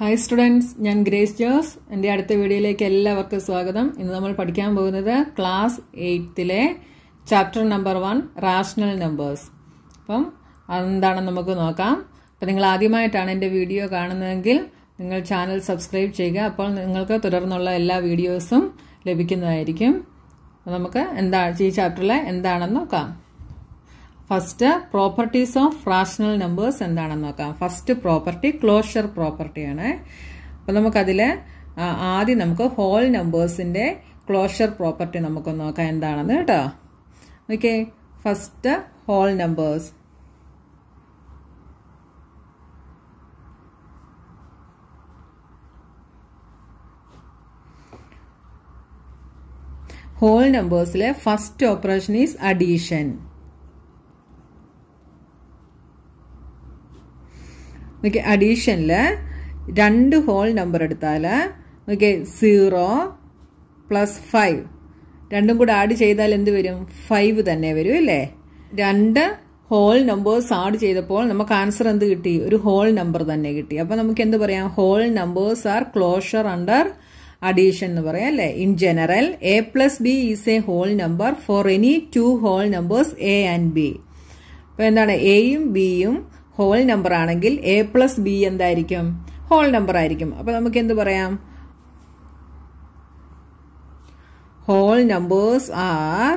Hi students ഞാൻ ഗ്രേസ് ജോസ് എൻ്റെ അടുത്ത വീഡിയോയിലേക്ക് എല്ലാവർക്കും സ്വാഗതം ഇന്ന് നമ്മൾ പഠിക്കാൻ പോകുന്നത് ക്ലാസ് എയ്ത്തിലെ chapter number one rational numbers അപ്പം അതെന്താണെന്ന് നമുക്ക് നോക്കാം അപ്പം നിങ്ങൾ ആദ്യമായിട്ടാണ് എൻ്റെ വീഡിയോ കാണുന്നതെങ്കിൽ നിങ്ങൾ ചാനൽ സബ്സ്ക്രൈബ് ചെയ്യുക അപ്പോൾ നിങ്ങൾക്ക് തുടർന്നുള്ള എല്ലാ വീഡിയോസും ലഭിക്കുന്നതായിരിക്കും നമുക്ക് എന്താ ഈ ചാപ്റ്ററിലെ എന്താണെന്ന് നോക്കാം first properties of rational numbers എന്താണെന്ന് നോക്കാം ഫസ്റ്റ് പ്രോപ്പർട്ടി ക്ലോഷർ പ്രോപ്പർട്ടിയാണ് അപ്പം നമുക്കതിൽ ആദ്യം നമുക്ക് ഹോൾ നമ്പേഴ്സിൻ്റെ ക്ലോഷർ പ്രോപ്പർട്ടി നമുക്ക് നോക്കാം എന്താണെന്ന് കേട്ടോ okay first whole numbers whole നമ്പേഴ്സിലെ first operation is addition okay അഡീഷനിൽ രണ്ട് ഹോൾ നമ്പർ എടുത്താൽ ഓക്കെ സീറോ പ്ലസ് ഫൈവ് രണ്ടും കൂടെ ആഡ് ചെയ്താൽ എന്ത് വരും ഫൈവ് തന്നെ വരും അല്ലേ രണ്ട് ഹോൾ നമ്പേഴ്സ് ആഡ് ചെയ്തപ്പോൾ നമുക്ക് ആൻസർ എന്ത് കിട്ടി ഒരു ഹോൾ നമ്പർ തന്നെ കിട്ടി അപ്പോൾ നമുക്ക് എന്ത് പറയാം whole numbers are closure under addition എന്ന് പറയാം അല്ലേ in general a plus B is a whole number for any two whole numbers A and b അപ്പോൾ എന്താണ് എയും ബിയും ഹോൾ നമ്പർ ആണെങ്കിൽ എ പ്ലസ് ബി എന്തായിരിക്കും ഹോൾ നമ്പർ ആയിരിക്കും അപ്പോൾ നമുക്ക് എന്ത് പറയാം whole numbers are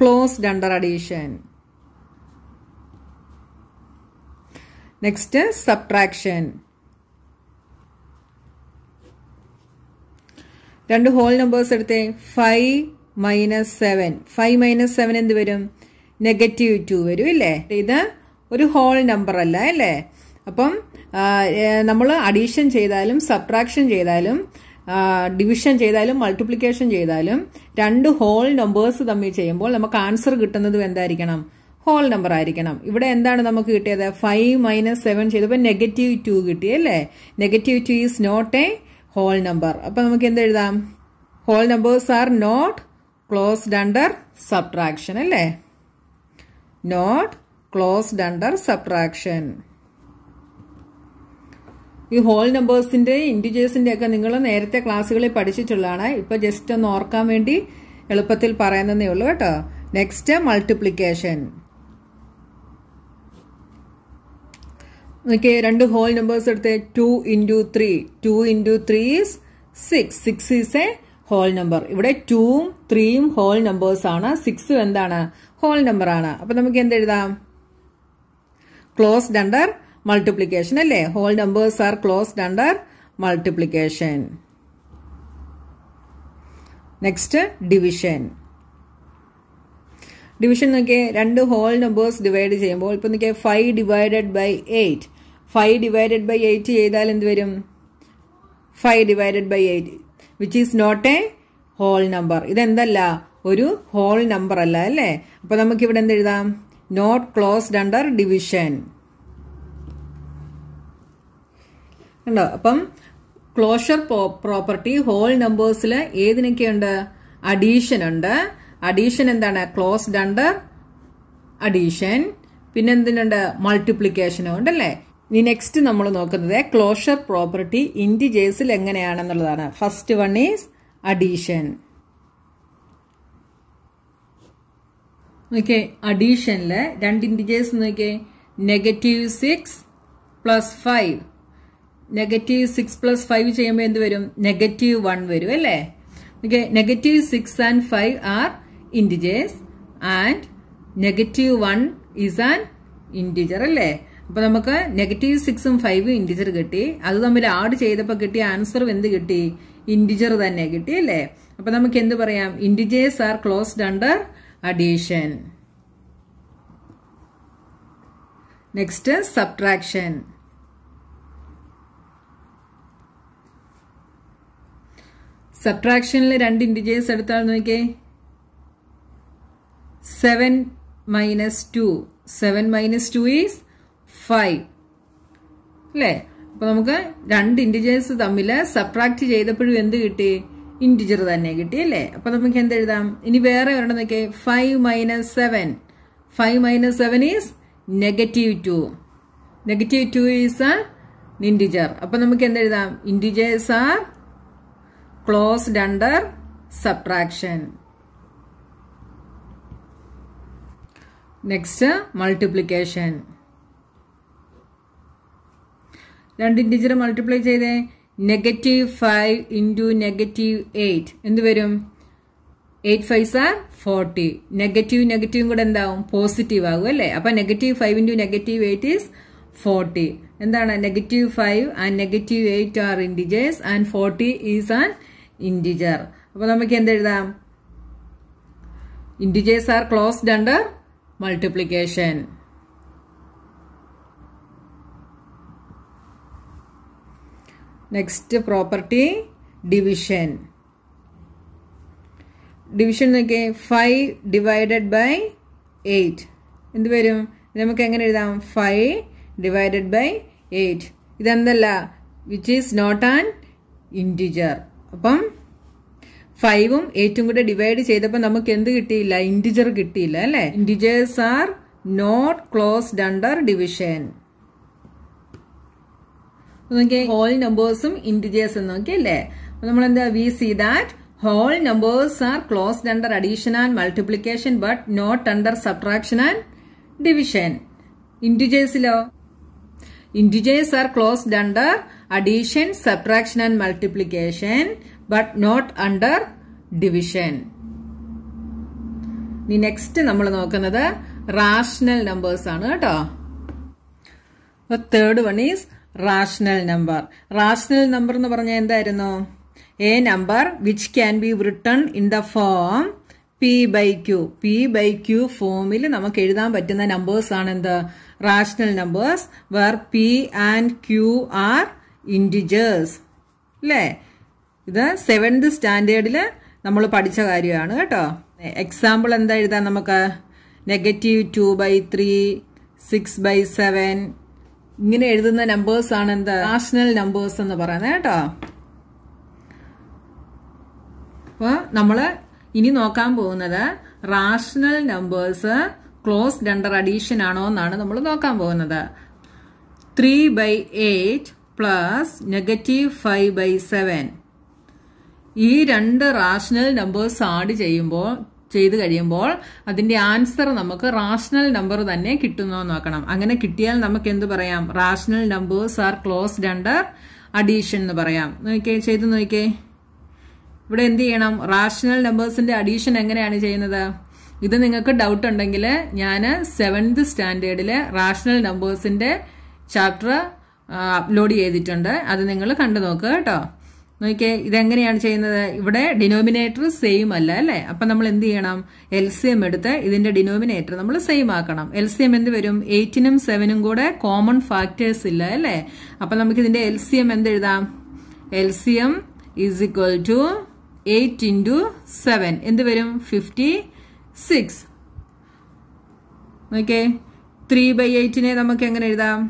closed under addition next subtraction രണ്ട് ഹോൾ നമ്പേഴ്സ് എടുത്തേ five minus seven five minus seven എന്ത് വരും നെഗറ്റീവ് ടു വരും അല്ലേ ഇത് ഒരു ഹോൾ നമ്പർ അല്ല അല്ലേ അപ്പം നമ്മൾ അഡീഷൻ ചെയ്താലും സബ്ട്രാക്ഷൻ ചെയ്താലും ഡിവിഷൻ ചെയ്താലും മൾട്ടിപ്ലിക്കേഷൻ ചെയ്താലും രണ്ട് ഹോൾ നമ്പേഴ്സ് തമ്മിൽ ചെയ്യുമ്പോൾ നമുക്ക് ആൻസർ കിട്ടുന്നത് എന്തായിരിക്കണം ഹോൾ നമ്പർ ആയിരിക്കണം ഇവിടെ എന്താണ് നമുക്ക് കിട്ടിയത് ഫൈവ് മൈനസ് സെവൻ ചെയ്തപ്പോൾ നെഗറ്റീവ് ടു കിട്ടി അല്ലേ negative two is not a whole number അപ്പം നമുക്ക് എന്ത് എഴുതാം whole numbers are not closed under subtraction അല്ലേ not closed under subtraction. ഈ ഹോൾ നമ്പേഴ്സിൻ്റെ ഇൻഡിജേഴ്സിൻ്റെ ഒക്കെ നിങ്ങൾ നേരത്തെ ക്ലാസ്സുകളിൽ പഠിച്ചിട്ടുള്ളതാണ് ഇപ്പൊ ജസ്റ്റ് ഒന്ന് ഓർക്കാൻ വേണ്ടി എളുപ്പത്തിൽ പറയുന്നതേ ഉള്ളൂ കേട്ടോ നെക്സ്റ്റ് മൾട്ടിപ്ലിക്കേഷൻ നോക്കിയേ രണ്ട് ഹോൾ നമ്പേഴ്സ് എടുത്ത് two into three two into three is six six is a whole number ഇവിടെ ടൂവും ത്രീയും ഹോൾ നമ്പേഴ്സ് ആണ് സിക്സും എന്താണ് ഹോൾ നമ്പറാണ് അപ്പം നമുക്ക് എന്തെഴുതാം ക്ലോസ്ഡ് അണ്ടർ മൾട്ടിപ്ലിക്കേഷൻ അല്ലേ whole numbers are closed under multiplication next division division നോക്കിയേ രണ്ട് ഹോൾ നമ്പേഴ്സ് ഡിവൈഡ് ചെയ്യുമ്പോൾ ഇപ്പം നോക്കിയാൽ five divided by eight five divided by eight ചെയ്താൽ എന്ത് വരും five divided by eight which is not a whole number ഇതെന്തല്ല ഒരു ഹോൾ നമ്പർ അല്ല അല്ലേ അപ്പോൾ നമുക്കിവിടെ എന്തെഴുതാം നോട്ട് ക്ലോസ്ഡ് അണ്ടർ ഡിവിഷൻ കണ്ടോ അപ്പം ക്ലോഷർ പ്രോപ്പർട്ടി ഹോൾ നമ്പേഴ്സിൽ ഏതിനൊക്കെയുണ്ട് അഡീഷൻ ഉണ്ട് അഡീഷൻ എന്താണ് ക്ലോസ്ഡ് അണ്ടർ അഡീഷൻ പിന്നെ എന്തിനുണ്ട് മൾട്ടിപ്ലിക്കേഷനും അല്ലേ ഇനി നെക്സ്റ്റ് നമ്മൾ നോക്കുന്നത് ക്ലോഷർ പ്രോപ്പർട്ടി ഇൻഡിജേഴ്സിൽ എങ്ങനെയാണെന്നുള്ളതാണ് ഫസ്റ്റ് വൺ ഈസ് അഡീഷൻ നോക്കിയേ അഡീഷനിൽ രണ്ട് ഇൻഡിജേഴ്സ് നോക്കിയേ negative six plus five negative six plus five ചെയ്യുമ്പോൾ എന്ത് വരും നെഗറ്റീവ് വൺ വരും അല്ലേ okay negative six and five are integers and negative one is an integer അല്ലേ അപ്പൊ നമുക്ക് നെഗറ്റീവ് സിക്സും ഫൈവും ഇൻഡിജർ കിട്ടി അത് തമ്മിൽ ആഡ് ചെയ്തപ്പോൾ കിട്ടിയ ആൻസറും എന്ത് കിട്ടി ഇൻഡിജർ തന്നെ കിട്ടി അല്ലേ അപ്പൊ നമുക്ക് എന്ത് പറയാം integers are closed under addition next subtraction സബ്ട്രാക്ഷനിൽ രണ്ട് ഇൻഡിജേഴ്സ് എടുത്താൽ നോക്കിയേ seven minus two seven minus two is five അല്ലേ അപ്പോൾ നമുക്ക് രണ്ട് ഇൻഡിജേഴ്സ് തമ്മിൽ സബ്ട്രാക്ട് ചെയ്തപ്പോഴും എന്ത് കിട്ടി ഇൻറ്റിജർ തന്നെ കിട്ടി അല്ലേ അപ്പോൾ നമുക്ക് എന്തെഴുതാം ഇനി വേറെ ഒരെണ്ണം നോക്കിയേ five minus seven five minus seven is negative two negative two is a integer അപ്പോൾ നമുക്ക് എന്തെഴുതാം integers are closed under subtraction next multiplication രണ്ട് ഇൻറ്റിജർ മൾട്ടിപ്ലൈ ചെയ്തേ negative five into negative eight എന്ത് വരും eight five sir forty negative നെഗറ്റീവും കൂടെ എന്താവും പോസിറ്റീവ് ആകും അല്ലേ അപ്പം negative five into negative eight is forty എന്താണ് negative five and negative eight are integers and forty is an integer അപ്പോൾ നമുക്ക് എന്തെഴുതാം integers are closed under multiplication next property division division നോക്കിയേ ഫൈവ് ഡിവൈഡഡ് ബൈ എയ്റ്റ് എന്ത് വരും നമുക്ക് എങ്ങനെ എഴുതാം ഫൈവ് ഡിവൈഡഡ് ബൈ എയ്റ്റ് ഇതെന്തല്ല which is not an integer അപ്പം ഫൈവും എയ്റ്റും കൂടെ ഡിവൈഡ് ചെയ്തപ്പോൾ നമുക്ക് എന്ത് കിട്ടിയില്ല ഇൻറ്റിജർ കിട്ടിയില്ല അല്ലേ integers are not closed under division നോക്കിയേ ഹോൾ നമ്പേഴ്സും ഇൻറ്റിജേഴ്സ് എന്ന് നോക്കിയല്ലേ നമ്മൾ എന്താ we see that whole numbers are closed under addition and multiplication but not under subtraction and division ഇൻറ്റിജേഴ്സിലോ integers are closed under addition subtraction and multiplication but not under division ഇനി next നമ്മൾ നോക്കുന്നത് rational numbers ആണ് കേട്ടോ third one is rational number rational number എന്ന് പറഞ്ഞാൽ എന്തായിരുന്നു a number which can be written in the form p by q p by q ഫോമിൽ നമുക്ക് എഴുതാൻ പറ്റുന്ന നമ്പേഴ്സ് ആണ് എന്ത് rational numbers where p and q are integers അല്ലേ ഇത് സെവൻത് സ്റ്റാൻഡേർഡിൽ നമ്മൾ പഠിച്ച കാര്യമാണ് കേട്ടോ എക്സാമ്പിൾ എന്താ എഴുതാം നമുക്ക് negative two by three six by seven ഇങ്ങനെ എഴുതുന്ന നമ്പേഴ്സ് ആണ് എന്താ നാഷണൽ നമ്പേഴ്സ് എന്ന് പറയുന്നത് കേട്ടോ അപ്പോൾ നമ്മൾ ഇനി നോക്കാൻ പോകുന്നത് rational numbers close under addition ആണോ എന്നാണ് നമ്മൾ നോക്കാൻ പോകുന്നത് three by eight plus negative five by seven ഈ രണ്ട് റാഷണൽ നമ്പേഴ്സ് ആഡ് ചെയ്യുമ്പോൾ ചെയ്ത് കഴിയുമ്പോൾ അതിൻ്റെ ആൻസർ നമുക്ക് റാഷണൽ നമ്പർ തന്നെ കിട്ടുന്നോ നോക്കണം അങ്ങനെ കിട്ടിയാൽ നമുക്ക് എന്ത് പറയാം rational numbers are closed under addition എന്ന് പറയാം നോക്കേ ചെയ്ത് നോക്കേ ഇവിടെ എന്ത് ചെയ്യണം റാഷണൽ നമ്പേഴ്സിന്റെ അഡീഷൻ എങ്ങനെയാണ് ചെയ്യുന്നത് ഇത് നിങ്ങൾക്ക് ഡൗട്ട് ഉണ്ടെങ്കിൽ ഞാൻ സെവൻത് സ്റ്റാൻഡേർഡിലെ റാഷണൽ നമ്പേഴ്സിന്റെ ചാപ്റ്റർ അപ്ലോഡ് ചെയ്തിട്ടുണ്ട് അത് നിങ്ങൾ കണ്ടു നോക്കുക കേട്ടോ നോക്കിയേ ഇതെങ്ങനെയാണ് ചെയ്യുന്നത് ഇവിടെ ഡിനോമിനേറ്റർ സെയിം അല്ല അല്ലേ അപ്പം നമ്മൾ എന്ത് ചെയ്യണം എൽ സി എം എടുത്ത് ഇതിന്റെ ഡിനോമിനേറ്റർ നമ്മൾ സെയിം ആക്കണം എൽ സി എം എന്ത് വരും എയ്റ്റിനും സെവനും കൂടെ കോമൺ ഫാക്ടേഴ്സ് ഇല്ല അല്ലേ അപ്പം നമുക്ക് ഇതിന്റെ എൽ സി എം എന്ത് എഴുതാം L C M is equal to eight into seven എന്ത് വരും ഫിഫ്റ്റി സിക്സ് നോക്കേ ത്രീ ബൈ എയ്റ്റിനെ നമുക്ക് എങ്ങനെ എഴുതാം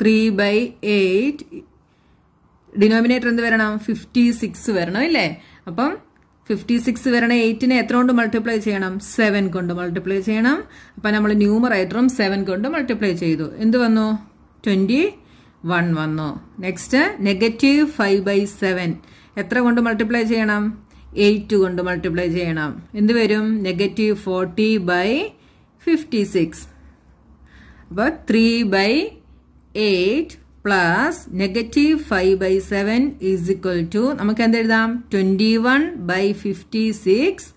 ത്രീ ബൈ എയ്റ്റ് ഡിനോമിനേറ്റർ എന്ത് വരണം ഫിഫ്റ്റി സിക്സ് വരണം ഇല്ലേ അപ്പം ഫിഫ്റ്റി സിക്സ് വരണ എയ്റ്റിനെ എത്ര കൊണ്ട് മൾട്ടിപ്ലൈ ചെയ്യണം സെവൻ കൊണ്ട് മൾട്ടിപ്ലൈ ചെയ്യണം അപ്പൊ നമ്മൾ ന്യൂമറേറ്ററും സെവൻ കൊണ്ട് മൾട്ടിപ്ലൈ ചെയ്തു എന്ത് വന്നു ട്വന്റി വൺ വന്നു next negative five by seven എത്ര കൊണ്ട് മൾട്ടിപ്ലൈ ചെയ്യണം എയ്റ്റ് കൊണ്ട് മൾട്ടിപ്ലൈ ചെയ്യണം എന്ത് വരും negative forty by fifty six അപ്പൊ three by eight plus negative five by seven is equal to നമുക്ക് എന്ത് എഴുതാം twenty one by fifty six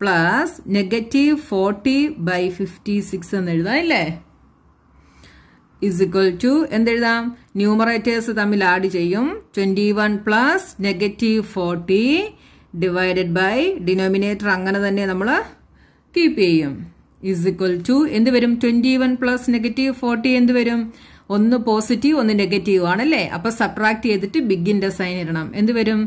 plus negative forty by fifty six എന്ന് എഴുതാം അല്ലേ ഇസ് ഇക്വൽ ടു എന്തെഴുതാം ന്യൂമറേറ്റേഴ്സ് തമ്മിൽ add ചെയ്യും twenty one plus negative forty divided by denominator അങ്ങനെ തന്നെ നമ്മൾ കീപ്പ് ചെയ്യും ഇസ് ഇക്വൽ ടു എന്ത് വരും twenty one plus negative forty എന്ത് വരും ഒന്ന് പോസിറ്റീവ് ഒന്ന് നെഗറ്റീവ് ആണല്ലേ അപ്പോൾ സബ്ട്രാക്ട് ചെയ്തിട്ട് ബിഗിന്റെ സൈൻ ഇടണം എന്ത് വരും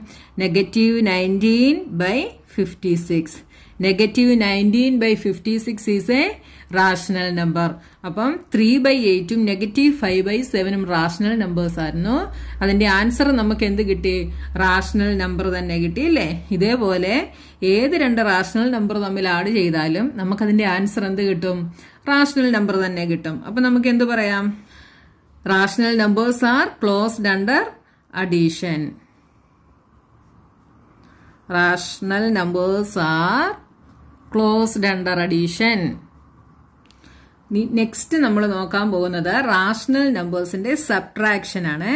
negative nineteen by fifty six negative nineteen by fifty six is a rational number അപ്പം ത്രീ ബൈ എയ്റ്റും നെഗറ്റീവ് ഫൈവ് ബൈ സെവനും റാഷണൽ നമ്പേഴ്സ് ആയിരുന്നു അതിന്റെ ആൻസർ നമുക്ക് എന്ത് കിട്ടി റാഷണൽ നമ്പർ തന്നെ കിട്ടി അല്ലേ ഇതേപോലെ ഏത് രണ്ട് റാഷണൽ നമ്പർ തമ്മിൽ ആഡ് ചെയ്താലും നമുക്കതിന്റെ ആൻസർ എന്ത് കിട്ടും റാഷണൽ നമ്പർ തന്നെ കിട്ടും അപ്പൊ നമുക്ക് എന്ത് പറയാം Rational numbers are closed under addition. Rational numbers are closed under addition. Next നമ്മൾ നോക്കാൻ പോകുന്നത് റാഷണൽ നമ്പേഴ്സിന്റെ സബ്ട്രാക്ഷൻ ആണ്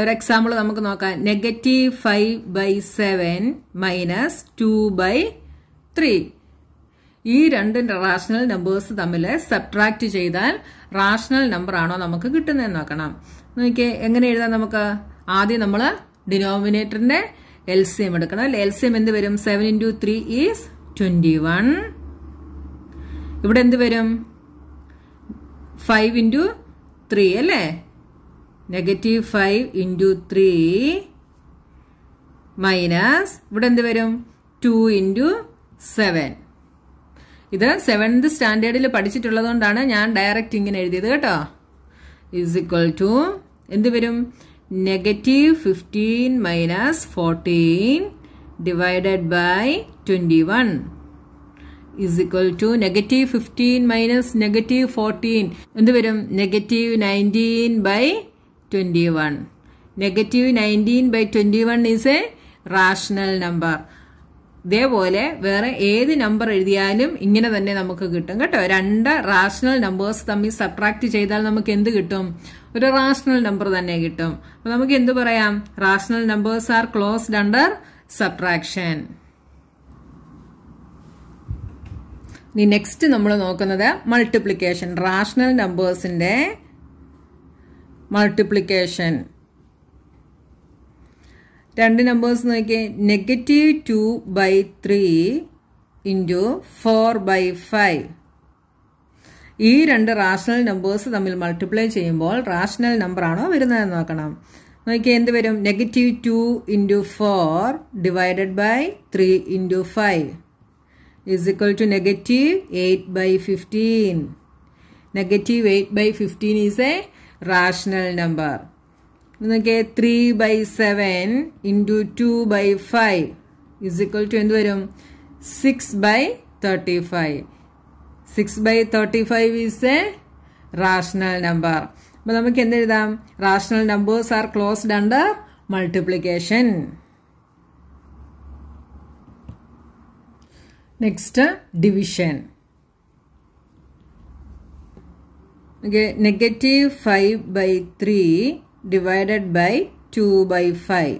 ഒരു എക്സാമ്പിൾ നമുക്ക് നോക്കാം negative five by seven minus two by three ഈ രണ്ട് റാഷണൽ നമ്പേഴ്സ് തമ്മിൽ സബ്ട്രാക്ട് ചെയ്താൽ റാഷണൽ നമ്പർ ആണോ നമുക്ക് കിട്ടുന്നതെന്ന് നോക്കണം നോക്കിയേ എങ്ങനെ എഴുതാം നമുക്ക് ആദ്യം നമ്മൾ ഡിനോമിനേറ്ററിന്റെ എം എടുക്കണം അല്ലെ എം എന്ത് വരും seven into three is twenty one ഇവിടെ എന്ത് വരും ഫൈവ് ഇൻറ്റു ത്രീ അല്ലേ negative five into three minus ഇവിടെ എന്ത് വരും ടു ഇൻറ്റു സെവൻ ഇത് സെവൻത് സ്റ്റാൻഡേർഡിൽ പഠിച്ചിട്ടുള്ളതുകൊണ്ടാണ് ഞാൻ ഡയറക്റ്റ് ഇങ്ങനെ എഴുതിയത് കേട്ടോ ഇസ് ഇക്വൽ ടു എന്ത് വരും negative fifteen minus fourteen divided by twenty one is equal to negative fifteen minus negative fourteen എന്ത് വരും negative nineteen by twenty one negative nineteen by twenty one is a rational number ഇതേപോലെ വേറെ ഏത് number എഴുതിയാലും ഇങ്ങനെ തന്നെ നമുക്ക് കിട്ടും കേട്ടോ രണ്ട് റാഷണൽ നമ്പേഴ്സ് തമ്മിൽ സബ്ട്രാക്ട് ചെയ്താൽ നമുക്ക് എന്ത് കിട്ടും ഒരു റാഷണൽ നമ്പർ തന്നെ കിട്ടും അപ്പൊ നമുക്ക് എന്ത് പറയാം rational numbers are closed under subtraction next നമ്മൾ നോക്കുന്നത് മൾട്ടിപ്ലിക്കേഷൻ റാഷണൽ നമ്പേഴ്സിന്റെ മൾട്ടിപ്ലിക്കേഷൻ രണ്ട് നമ്പേഴ്സ് നോക്കിയാൽ negative two by three into four by five ഈ രണ്ട് റാഷണൽ നമ്പേഴ്സ് തമ്മിൽ മൾട്ടിപ്ലൈ ചെയ്യുമ്പോൾ റാഷണൽ നമ്പറാണോ വരുന്നതെന്ന് നോക്കണം നോക്കിയാൽ എന്ത് വരും negative two into four divided by three into five is equal to negative eight by fifteen negative eight by fifteen is a rational number നോക്കിയേ three by seven into two by five is equal to എന്ത് വരും six by thirty five six by thirty five is a rational number അപ്പൊ നമുക്ക് എന്തെഴുതാം rational numbers are closed under multiplication next division negative five by three divided by two by five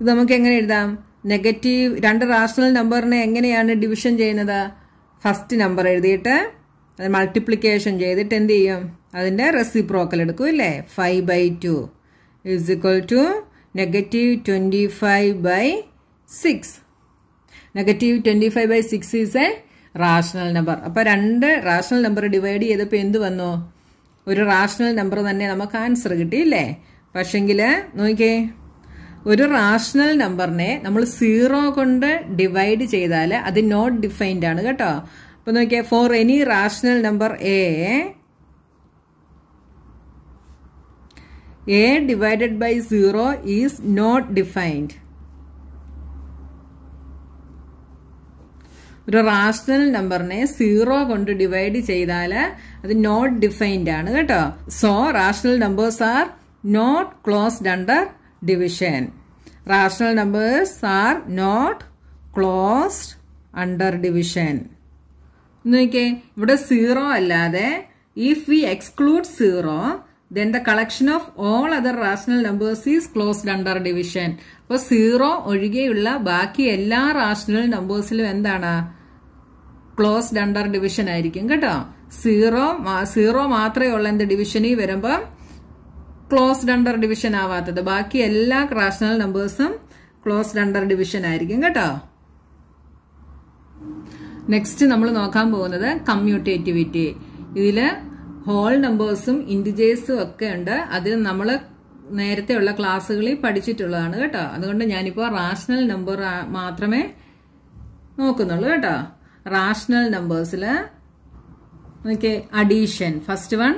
ഇത് നമുക്ക് എങ്ങനെ എഴുതാം negative രണ്ട് റാഷണൽ നമ്പറിനെ എങ്ങനെയാണ് ഡിവിഷൻ ചെയ്യുന്നത് ഫസ്റ്റ് നമ്പർ എഴുതിയിട്ട് അത് മൾട്ടിപ്ലിക്കേഷൻ ചെയ്തിട്ട് എന്ത് ചെയ്യും അതിൻ്റെ റെസിപ്രോക്കൽ എടുക്കും ഇല്ലേ five by two is equal to negative twenty five by six negative twenty five by six is a rational number അപ്പോൾ രണ്ട് റാഷണൽ നമ്പർ ഡിവൈഡ് ചെയ്തപ്പോൾ എന്ത് വന്നു ഒരു റാഷണൽ നമ്പർ തന്നെ നമുക്ക് ആൻസർ കിട്ടിയില്ലേ പക്ഷെങ്കിൽ നോക്കിക്കേ ഒരു റാഷണൽ നമ്പറിനെ നമ്മൾ സീറോ കൊണ്ട് ഡിവൈഡ് ചെയ്താൽ അത് നോട്ട് ഡിഫൈൻഡ് ആണ് കേട്ടോ അപ്പോൾ നോക്കിയാൽ for any rational number a a divided by zero is not defined ഒരു റാഷണൽ നമ്പറിനെ സീറോ കൊണ്ട് ഡിവൈഡ് ചെയ്താൽ അത് നോട്ട് ഡിഫൈൻഡ് ആണ് കേട്ടോ so rational numbers are not closed under division rational numbers are not closed under division നോക്കിയേ ഇവിടെ zero അല്ലാതെ if we exclude zero then the collection of all other rational numbers is closed under division അപ്പൊ zero ഒഴികെയുള്ള ബാക്കി എല്ലാ rational നമ്പേഴ്സിലും എന്താണ് closed under division ആയിരിക്കും കേട്ടോ സീറോ സീറോ മാത്രമേ ഉള്ള എന്ത് ഡിവിഷനിൽ വരുമ്പം ക്ലോസ്ഡ് അണ്ടർ ഡിവിഷൻ ആവാത്തത് ബാക്കി എല്ലാ റാഷണൽ നമ്പേഴ്സും ക്ലോസ്ഡ് അണ്ടർ ഡിവിഷൻ ആയിരിക്കും കേട്ടോ നെക്സ്റ്റ് നമ്മൾ നോക്കാൻ പോകുന്നത് കമ്മ്യൂട്ടേറ്റിവിറ്റി ഇതില് ഹോൾ നമ്പേഴ്സും ഇൻഡിജേഴ്സും ഒക്കെ ഉണ്ട് അതിൽ നമ്മൾ നേരത്തെയുള്ള ക്ലാസ്സുകളിൽ പഠിച്ചിട്ടുള്ളതാണ് കേട്ടോ അതുകൊണ്ട് ഞാനിപ്പോൾ റാഷണൽ നമ്പർ മാത്രമേ നോക്കുന്നുള്ളൂ കേട്ടോ റാഷണൽ നമ്പേഴ്സിൽ okay addition first one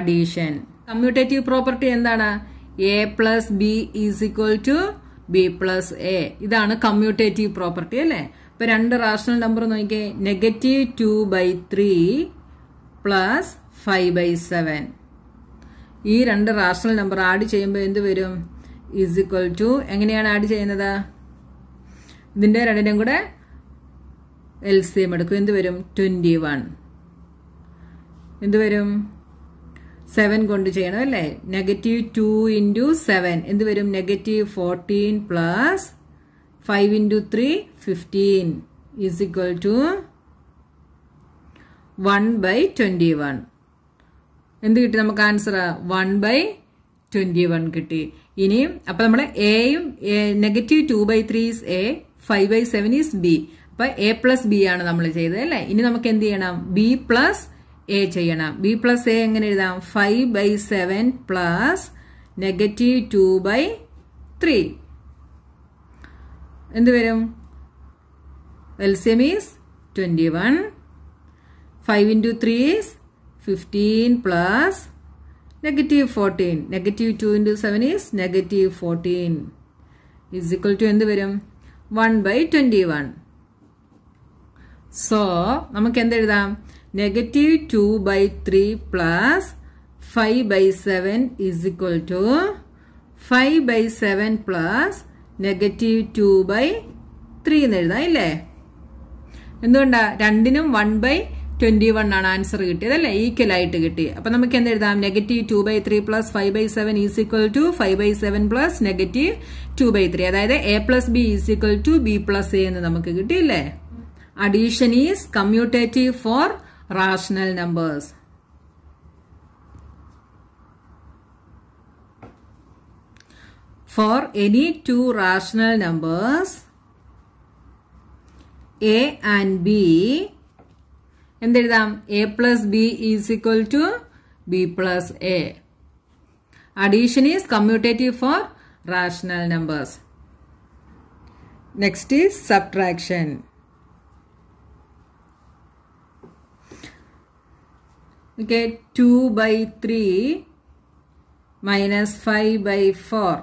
addition commutative property എന്താണ് A plus B is equal to B plus A ഇതാണ് കമ്മ്യൂട്ടേറ്റീവ് പ്രോപ്പർട്ടി അല്ലേ ഇപ്പൊ രണ്ട് റാഷണൽ നമ്പർ നോക്കിയേ negative two by three plus five by seven ഈ രണ്ട് റാഷണൽ നമ്പർ ആഡ് ചെയ്യുമ്പോൾ എന്ത് വരും ഈസ് ഇക്വൽ ടു എങ്ങനെയാണ് ആഡ് ചെയ്യുന്നത് ഇതിൻ്റെ രണ്ടിനും കൂടെ എൽ സി എം എടുക്കും എന്ത് വരും ട്വൻറ്റി വൺ എന്ത് വരും സെവൻ കൊണ്ട് ചെയ്യണം അല്ലേ നെഗറ്റീവ് ടു ഇൻറ്റു സെവൻ എന്ത് വരും negative fourteen plus five into three fifteen is equal to one by twenty one എന്ത് കിട്ടി നമുക്ക് answer one by twenty one കിട്ടി ഇനിയും അപ്പൊ നമ്മുടെ എയും negative two by three is A five by seven is B അപ്പൊ എ പ്ലസ് ബി ആണ് നമ്മൾ ചെയ്തത് അല്ലെ ഇനി നമുക്ക് എന്ത് ചെയ്യണം ബി പ്ലസ് എ ചെയ്യണം ബി പ്ലസ് എ എങ്ങനെ എഴുതാം five by seven plus negative two by three എന്ത് വരും LCM is twenty one five into three is fifteen plus negative fourteen negative two into seven is negative fourteen is equal to എന്ത് വരും one by twenty one so നമുക്ക് എന്തെഴുതാം negative two by three plus five by seven is equal to five by seven plus negative two by three എന്ന് എഴുതാം ഇല്ലേ എന്തുകൊണ്ടാ രണ്ടിനും one by twenty one ആണ് ആൻസർ കിട്ടിയത് അല്ലേ ആയിട്ട് കിട്ടി അപ്പം നമുക്ക് എന്ത് എഴുതാം negative two by three plus five by seven is equal to five by seven plus negative two by three അതായത് A plus B is equal to B plus A എന്ന് നമുക്ക് കിട്ടി അല്ലേ addition is commutative for rational numbers for any two rational numbers A and B എന്തെഴുതാം A plus B is equal to B plus A addition is commutative for rational numbers next is subtraction okay to by three minus five by four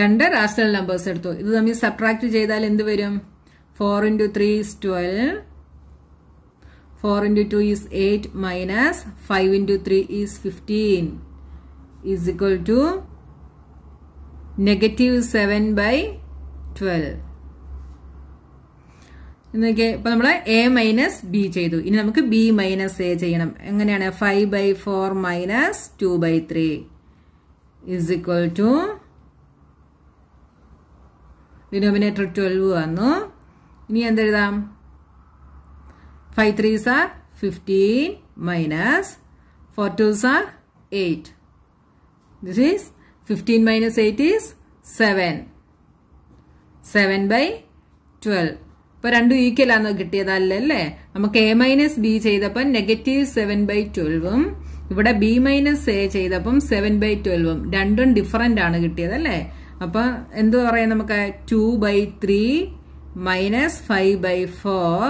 രണ്ട് rational numbers എടുത്തു ഇത് തമ്മിൽ subtract ചെയ്താൽ എന്ത് വരും four into three is twelve four into two is eight minus five into three is fifteen is equal to negative seven by twelve എന്നൊക്കെ ഇപ്പൊ നമ്മൾ എ മൈനസ് ബി ചെയ്തു ഇനി നമുക്ക് ബി മൈനസ് എ ചെയ്യണം എങ്ങനെയാണ് five by four minus two by three is equal to denominator twelve വന്നു ഇനി എന്തെഴുതാം 5 threes are 15 minus 4 twos are 8. This is 15 minus 8 is 7. 7 by 12. ഇപ്പോൾ രണ്ടും ഈക്വലാണോ കിട്ടിയതല്ലേ നമുക്ക് എ മൈനസ് ബി ചെയ്തപ്പം നെഗറ്റീവ് സെവൻ ബൈ ട്വൽവും ഇവിടെ ബി മൈനസ് എ ചെയ്തപ്പം സെവൻ ബൈ ട്വൽവും രണ്ടും ഡിഫറൻ്റ് ആണ് കിട്ടിയതല്ലേ അപ്പം എന്തു പറയാം നമുക്ക് two by three minus five by four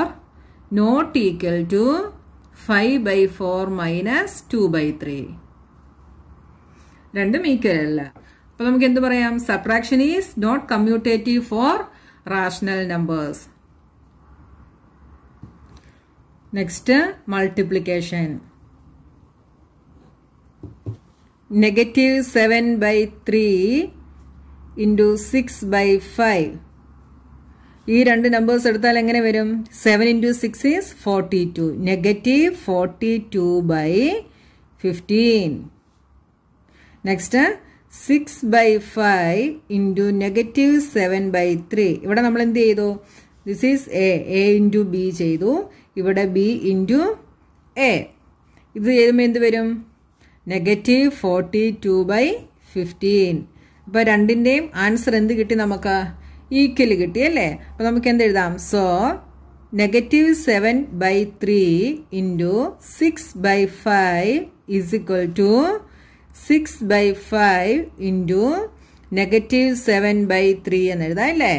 not equal to 5 by 4 minus 2 by 3. രണ്ടും ഈക്വൽ അല്ല അപ്പൊ നമുക്ക് എന്ത് പറയാം subtraction is not commutative for rational numbers next multiplication negative seven by three into six by five ഈ രണ്ട് numbers എടുത്താൽ എങ്ങനെ വരും seven into six is forty two negative forty two by fifteen next six by five into negative seven by three ഇവിടെ നമ്മൾ എന്ത് ചെയ്തു this is A A into B ചെയ്തു ഇവിടെ ബി ഇൻറ്റു എ ഇത് ചെയ്യുമ്പോൾ എന്ത് വരും negative forty two by fifteen അപ്പോൾ രണ്ടിൻ്റെയും ആൻസർ എന്ത് കിട്ടി നമുക്ക് ഈക്വൽ കിട്ടി അല്ലേ അപ്പം നമുക്ക് എന്ത് എഴുതാം so negative seven by three into six by five is equal to six by five into negative seven by three എന്ന് എഴുതാം അല്ലേ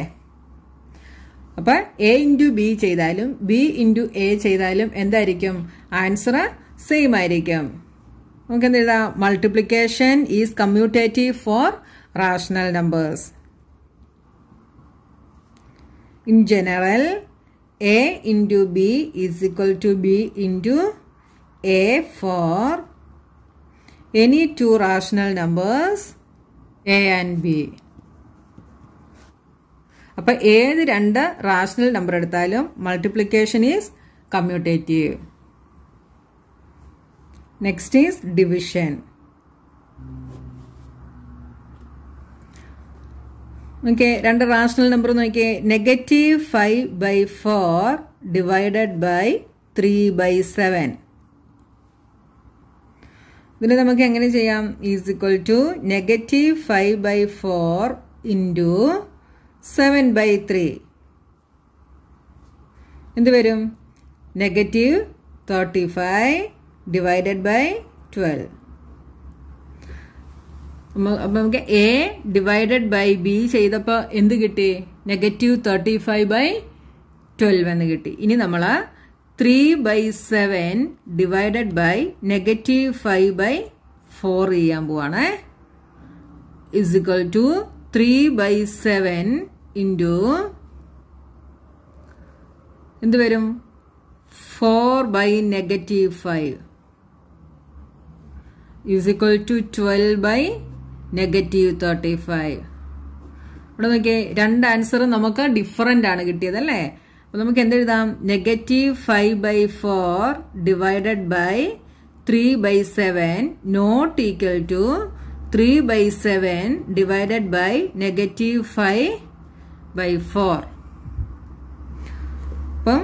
അപ്പം എ ഇൻറ്റു ബി ചെയ്താലും ബി ഇൻറ്റു എ ചെയ്താലും എന്തായിരിക്കും ആൻസർ സെയിം ആയിരിക്കും നമുക്ക് എന്ത് എഴുതാം multiplication is commutative for rational numbers In general, A into B is equal to B into A for any two rational numbers A and B. അപ്പം ഏത് രണ്ട് റാഷണൽ നമ്പർ എടുത്താലും multiplication is commutative next is division നോക്കിയേ രണ്ട് rational number നോക്കിയേ negative five by four divided by three by seven ഇതിന് നമുക്ക് എങ്ങനെ ചെയ്യാം is equal to negative five by four into seven by three എന്ത് വരും negative thirty five divided by twelve അപ്പം നമുക്ക് എ ഡിവൈഡഡ് ബൈ ബി ചെയ്തപ്പോൾ എന്ത് കിട്ടി negative thirty five by twelve എന്ന് കിട്ടി ഇനി നമ്മൾ three by seven divided by negative five by four ചെയ്യാൻ പോവാണേ is equal to three by seven into എന്ത് വരും four by negative five is equal to 12 by negative thirty five ഇവിടെ നോക്കിയേ രണ്ട് ആൻസർ നമുക്ക് ഡിഫറൻ്റ് ആണ് കിട്ടിയത് അല്ലേ അപ്പോൾ നമുക്ക് എന്തെഴുതാം negative five by four divided by three by seven not equal to three by seven divided by negative five by four അപ്പം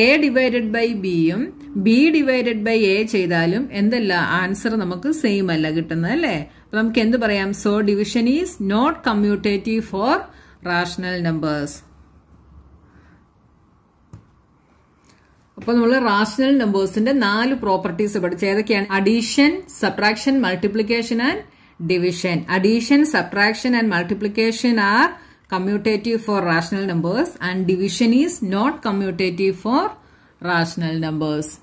എ ഡിവൈഡഡ് ബൈ ബിയും ബി ഡിവൈഡഡ് ബൈ എ ചെയ്താലും എന്തല്ല ആൻസർ നമുക്ക് സെയിം അല്ല കിട്ടുന്നത് അല്ലേ അപ്പൊ നമുക്ക് എന്ത് പറയാം so division is not commutative for rational numbers അപ്പൊ നമ്മൾ റാഷണൽ നമ്പേഴ്സിന്റെ നാല് പ്രോപ്പർട്ടീസ് പഠിച്ചു ഏതൊക്കെയാണ് addition subtraction multiplication and division addition subtraction and multiplication are commutative for rational numbers and division is not commutative for rational numbers.